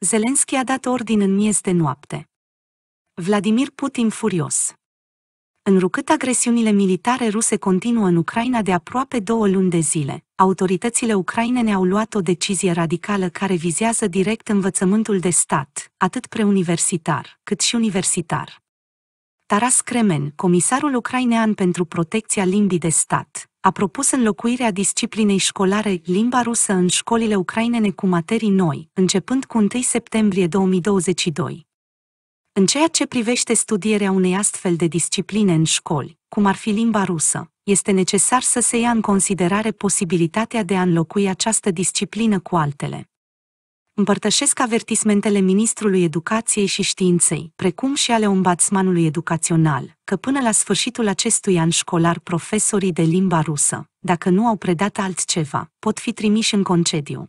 Zelenski a dat ordin în miez de noapte. Vladimir Putin furios. Înrucât agresiunile militare ruse continuă în Ucraina de aproape două luni de zile, autoritățile ucrainene au luat o decizie radicală care vizează direct învățământul de stat, atât preuniversitar, cât și universitar. Taras Kremen, comisarul ucrainean pentru protecția limbii de stat, a propus înlocuirea disciplinei școlare limba rusă în școlile ucrainene cu materii noi, începând cu 1 septembrie 2022. În ceea ce privește studierea unei astfel de discipline în școli, cum ar fi limba rusă, este necesar să se ia în considerare posibilitatea de a înlocui această disciplină cu altele împărtășesc avertismentele Ministrului Educației și Științei, precum și ale ombudsmanului educațional, că până la sfârșitul acestui an școlar profesorii de limba rusă, dacă nu au predat altceva, pot fi trimiși în concediu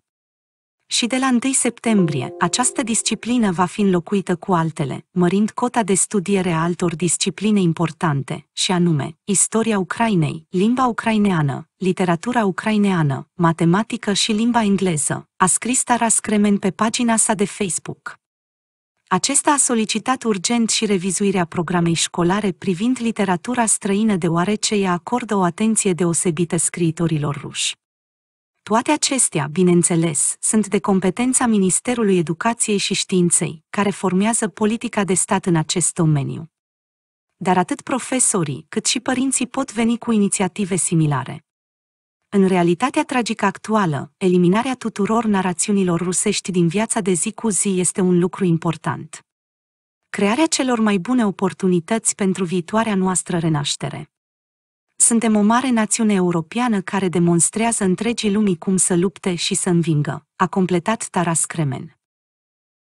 și de la 1 septembrie, această disciplină va fi înlocuită cu altele, mărind cota de studiere a altor discipline importante, și anume, istoria Ucrainei, limba ucraineană, literatura ucraineană, matematică și limba engleză, a scris Taras Cremen pe pagina sa de Facebook. Acesta a solicitat urgent și revizuirea programei școlare privind literatura străină deoarece ea acordă o atenție deosebită scriitorilor ruși. Toate acestea, bineînțeles, sunt de competența Ministerului Educației și Științei, care formează politica de stat în acest domeniu. Dar atât profesorii, cât și părinții pot veni cu inițiative similare. În realitatea tragică actuală, eliminarea tuturor narațiunilor rusești din viața de zi cu zi este un lucru important. Crearea celor mai bune oportunități pentru viitoarea noastră renaștere. Suntem o mare națiune europeană care demonstrează întregii lumii cum să lupte și să învingă, a completat Taras Cremen.